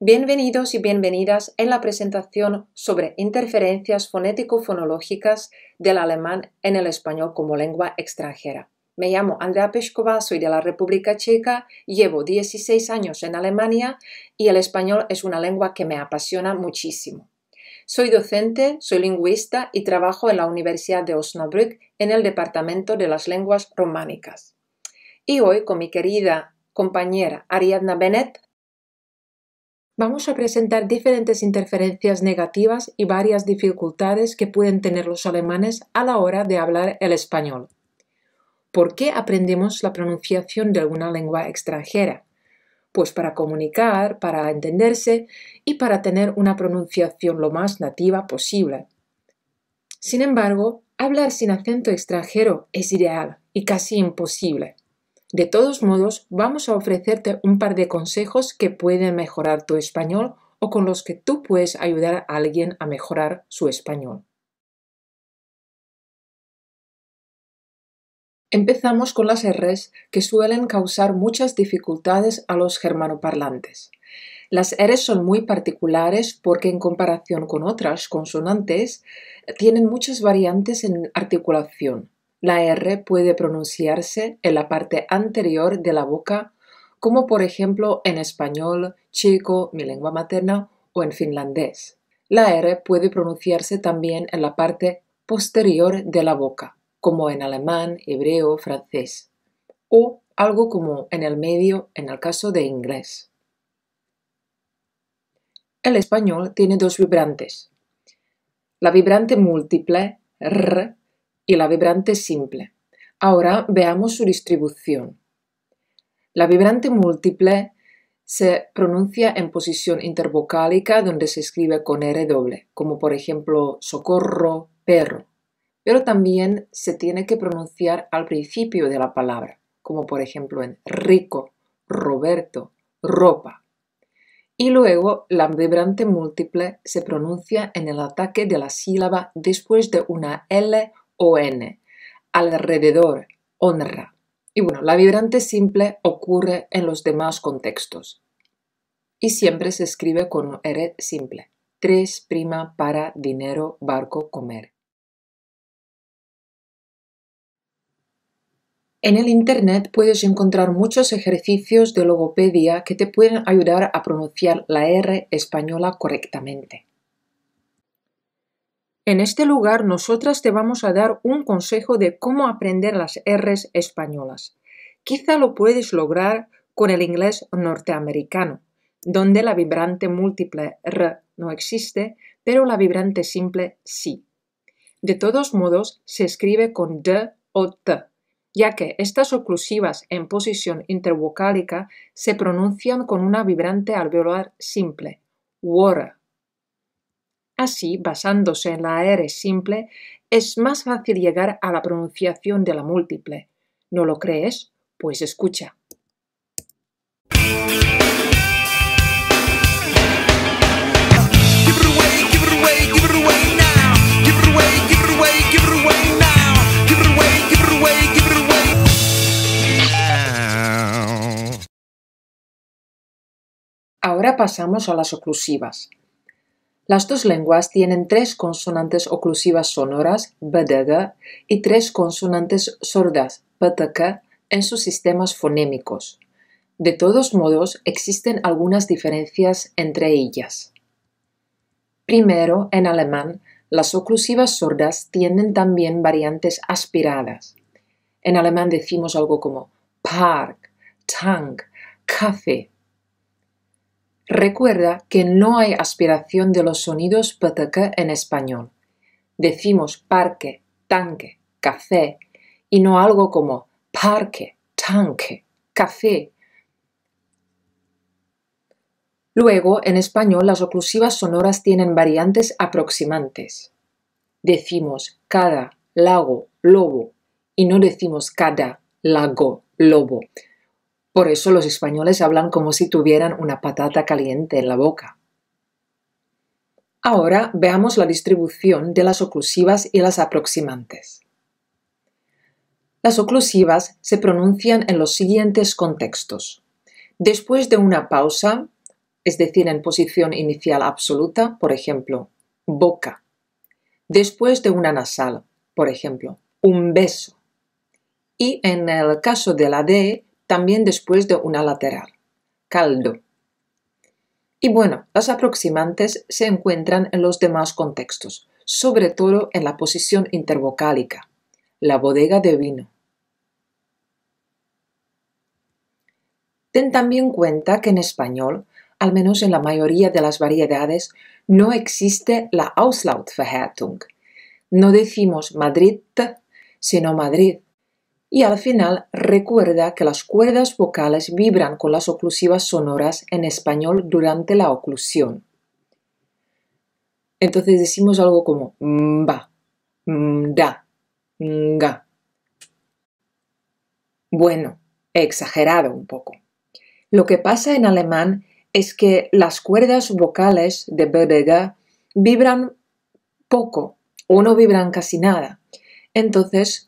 Bienvenidos y bienvenidas en la presentación sobre interferencias fonético-fonológicas del alemán en el español como lengua extranjera. Me llamo Andrea Peshkova, soy de la República Checa, llevo 16 años en Alemania y el español es una lengua que me apasiona muchísimo. Soy docente, soy lingüista y trabajo en la Universidad de Osnabrück en el Departamento de las Lenguas Románicas. Y hoy con mi querida compañera Ariadna Bennett Vamos a presentar diferentes interferencias negativas y varias dificultades que pueden tener los alemanes a la hora de hablar el español. ¿Por qué aprendemos la pronunciación de alguna lengua extranjera? Pues para comunicar, para entenderse y para tener una pronunciación lo más nativa posible. Sin embargo, hablar sin acento extranjero es ideal y casi imposible. De todos modos, vamos a ofrecerte un par de consejos que pueden mejorar tu español o con los que tú puedes ayudar a alguien a mejorar su español. Empezamos con las Rs que suelen causar muchas dificultades a los germanoparlantes. Las Rs son muy particulares porque en comparación con otras consonantes tienen muchas variantes en articulación. La R puede pronunciarse en la parte anterior de la boca, como por ejemplo en español, checo, mi lengua materna, o en finlandés. La R puede pronunciarse también en la parte posterior de la boca, como en alemán, hebreo, francés, o algo como en el medio en el caso de inglés. El español tiene dos vibrantes. La vibrante múltiple R y la vibrante simple. Ahora veamos su distribución. La vibrante múltiple se pronuncia en posición intervocálica donde se escribe con R doble, como por ejemplo socorro, perro, pero también se tiene que pronunciar al principio de la palabra, como por ejemplo en rico, Roberto, ropa. Y luego la vibrante múltiple se pronuncia en el ataque de la sílaba después de una L o Alrededor, honra. Y bueno, la vibrante simple ocurre en los demás contextos. Y siempre se escribe con R simple. Tres, prima para dinero, barco, comer. En el Internet puedes encontrar muchos ejercicios de logopedia que te pueden ayudar a pronunciar la R española correctamente. En este lugar nosotras te vamos a dar un consejo de cómo aprender las R's españolas. Quizá lo puedes lograr con el inglés norteamericano, donde la vibrante múltiple R no existe, pero la vibrante simple sí. De todos modos, se escribe con D o T, ya que estas oclusivas en posición intervocálica se pronuncian con una vibrante alveolar simple, water, Así, basándose en la R simple, es más fácil llegar a la pronunciación de la múltiple. ¿No lo crees? Pues escucha. Ahora pasamos a las oclusivas. Las dos lenguas tienen tres consonantes oclusivas sonoras, bdg, y tres consonantes sordas, ptk, en sus sistemas fonémicos. De todos modos, existen algunas diferencias entre ellas. Primero, en alemán, las oclusivas sordas tienen también variantes aspiradas. En alemán decimos algo como Park, Tank, café. Recuerda que no hay aspiración de los sonidos PTK en español. Decimos parque, tanque, café y no algo como parque, tanque, café. Luego, en español, las oclusivas sonoras tienen variantes aproximantes. Decimos cada, lago, lobo y no decimos cada, lago, lobo. Por eso los españoles hablan como si tuvieran una patata caliente en la boca. Ahora veamos la distribución de las oclusivas y las aproximantes. Las oclusivas se pronuncian en los siguientes contextos. Después de una pausa, es decir, en posición inicial absoluta, por ejemplo, boca. Después de una nasal, por ejemplo, un beso. Y en el caso de la D, también después de una lateral. Caldo. Y bueno, las aproximantes se encuentran en los demás contextos, sobre todo en la posición intervocálica, la bodega de vino. Ten también cuenta que en español, al menos en la mayoría de las variedades, no existe la Auslautverhärtung. No decimos Madrid, sino Madrid y al final recuerda que las cuerdas vocales vibran con las oclusivas sonoras en español durante la oclusión. Entonces decimos algo como mba, da ga Bueno, he exagerado un poco. Lo que pasa en alemán es que las cuerdas vocales de BDG vibran poco o no vibran casi nada. Entonces,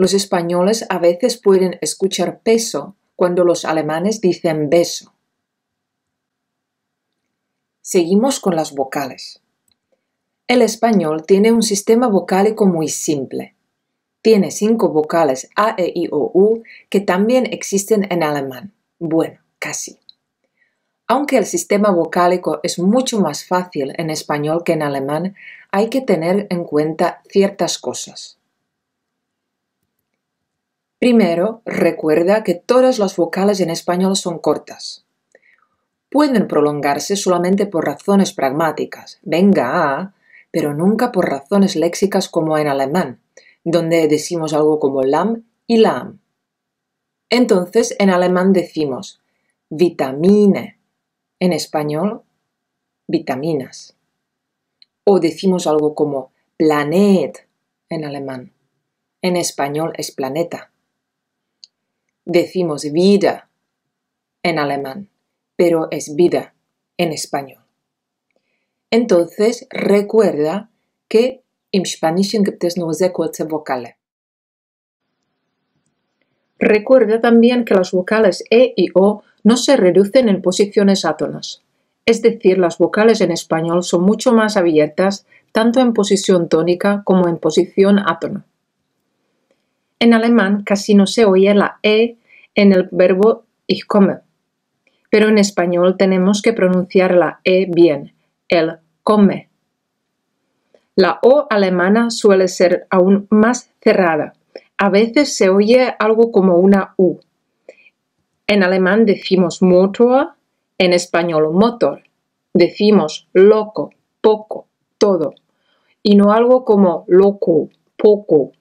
los españoles a veces pueden escuchar peso cuando los alemanes dicen beso. Seguimos con las vocales. El español tiene un sistema vocálico muy simple. Tiene cinco vocales A, E, I, O, U que también existen en alemán. Bueno, casi. Aunque el sistema vocálico es mucho más fácil en español que en alemán, hay que tener en cuenta ciertas cosas. Primero, recuerda que todas las vocales en español son cortas. Pueden prolongarse solamente por razones pragmáticas, venga, ah, pero nunca por razones léxicas como en alemán, donde decimos algo como lam y lam. Entonces, en alemán decimos vitamine, en español, vitaminas. O decimos algo como planet en alemán. En español es planeta. Decimos vida en alemán, pero es vida en español. Entonces, recuerda que en español gibt Recuerda también que las vocales E y O no se reducen en posiciones átonas. Es decir, las vocales en español son mucho más abiertas tanto en posición tónica como en posición átona. En alemán casi no se oye la E en el verbo ich komme. Pero en español tenemos que pronunciar la E bien, el come. La O alemana suele ser aún más cerrada. A veces se oye algo como una U. En alemán decimos motor, en español motor. Decimos loco, poco, todo. Y no algo como loco, poco.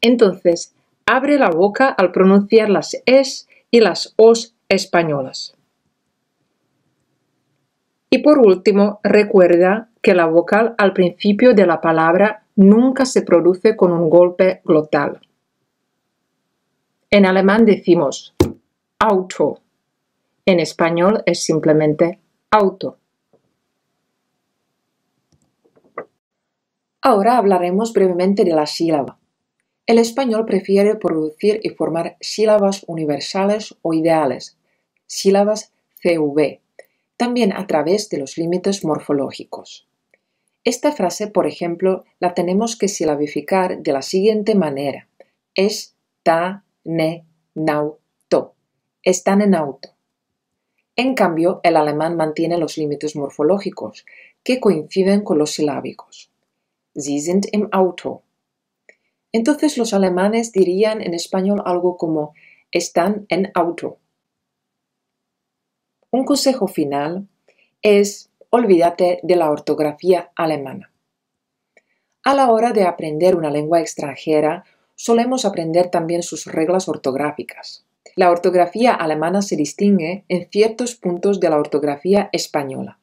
Entonces, abre la boca al pronunciar las es y las os españolas. Y por último, recuerda que la vocal al principio de la palabra nunca se produce con un golpe glotal. En alemán decimos auto. En español es simplemente auto. Ahora hablaremos brevemente de la sílaba. El español prefiere producir y formar sílabas universales o ideales, sílabas CV, también a través de los límites morfológicos. Esta frase, por ejemplo, la tenemos que silabificar de la siguiente manera. Es ta ne nau to. Están en auto. En cambio, el alemán mantiene los límites morfológicos, que coinciden con los silábicos. Sie sind im Auto. Entonces los alemanes dirían en español algo como están en auto. Un consejo final es olvídate de la ortografía alemana. A la hora de aprender una lengua extranjera, solemos aprender también sus reglas ortográficas. La ortografía alemana se distingue en ciertos puntos de la ortografía española.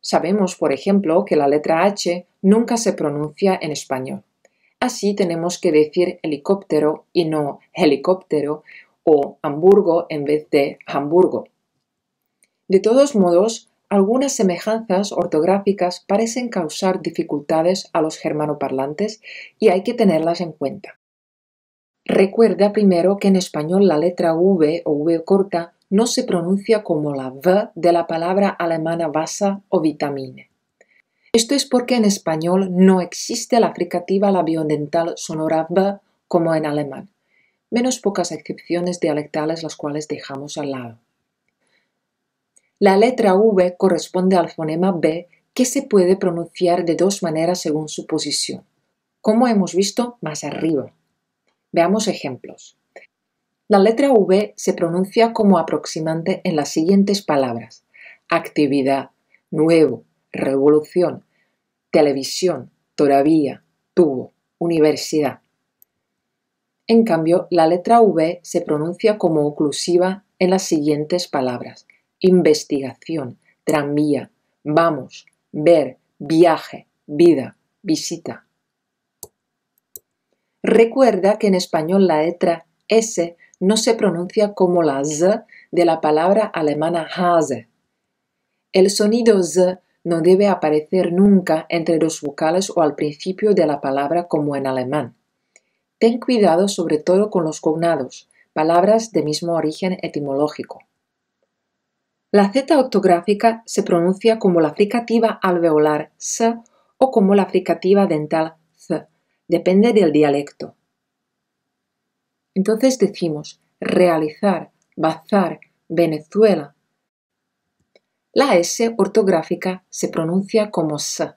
Sabemos, por ejemplo, que la letra H nunca se pronuncia en español. Así tenemos que decir helicóptero y no helicóptero o Hamburgo en vez de Hamburgo. De todos modos, algunas semejanzas ortográficas parecen causar dificultades a los germanoparlantes y hay que tenerlas en cuenta. Recuerda primero que en español la letra V o V corta no se pronuncia como la V de la palabra alemana basa o vitamine. Esto es porque en español no existe la fricativa labiodental sonora b como en alemán, menos pocas excepciones dialectales las cuales dejamos al lado. La letra V corresponde al fonema B que se puede pronunciar de dos maneras según su posición, como hemos visto más arriba. Veamos ejemplos. La letra V se pronuncia como aproximante en las siguientes palabras. Actividad, nuevo, revolución, televisión todavía tuvo universidad. En cambio, la letra V se pronuncia como oclusiva en las siguientes palabras. Investigación, tranvía, vamos, ver, viaje, vida, visita. Recuerda que en español la letra S no se pronuncia como la Z de la palabra alemana Hase. El sonido Z no debe aparecer nunca entre los vocales o al principio de la palabra como en alemán. Ten cuidado sobre todo con los cognados, palabras de mismo origen etimológico. La Z ortográfica se pronuncia como la fricativa alveolar S o como la fricativa dental Z, depende del dialecto. Entonces decimos realizar, bazar, Venezuela, la S ortográfica se pronuncia como S.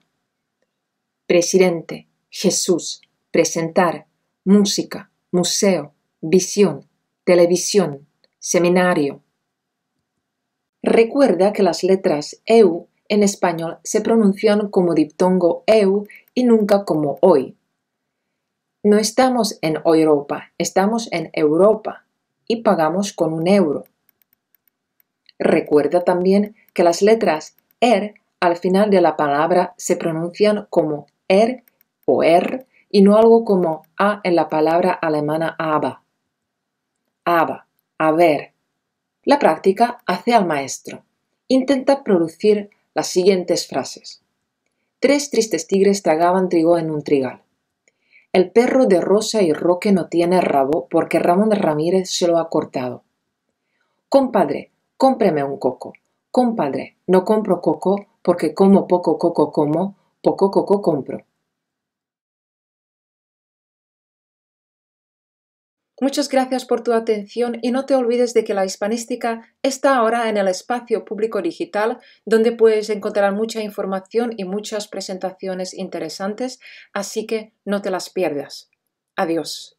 Presidente, Jesús, presentar, música, museo, visión, televisión, seminario. Recuerda que las letras EU en español se pronuncian como diptongo EU y nunca como hoy. No estamos en Europa, estamos en Europa y pagamos con un euro. Recuerda también que las letras er al final de la palabra se pronuncian como er o er y no algo como a en la palabra alemana ABA. ABA, a ver. La práctica hace al maestro. Intenta producir las siguientes frases. Tres tristes tigres tragaban trigo en un trigal. El perro de Rosa y Roque no tiene rabo porque Ramón Ramírez se lo ha cortado. Compadre, cómpreme un coco. Compadre, no compro coco porque como poco coco como, poco coco compro. Muchas gracias por tu atención y no te olvides de que la hispanística está ahora en el espacio público digital donde puedes encontrar mucha información y muchas presentaciones interesantes, así que no te las pierdas. Adiós.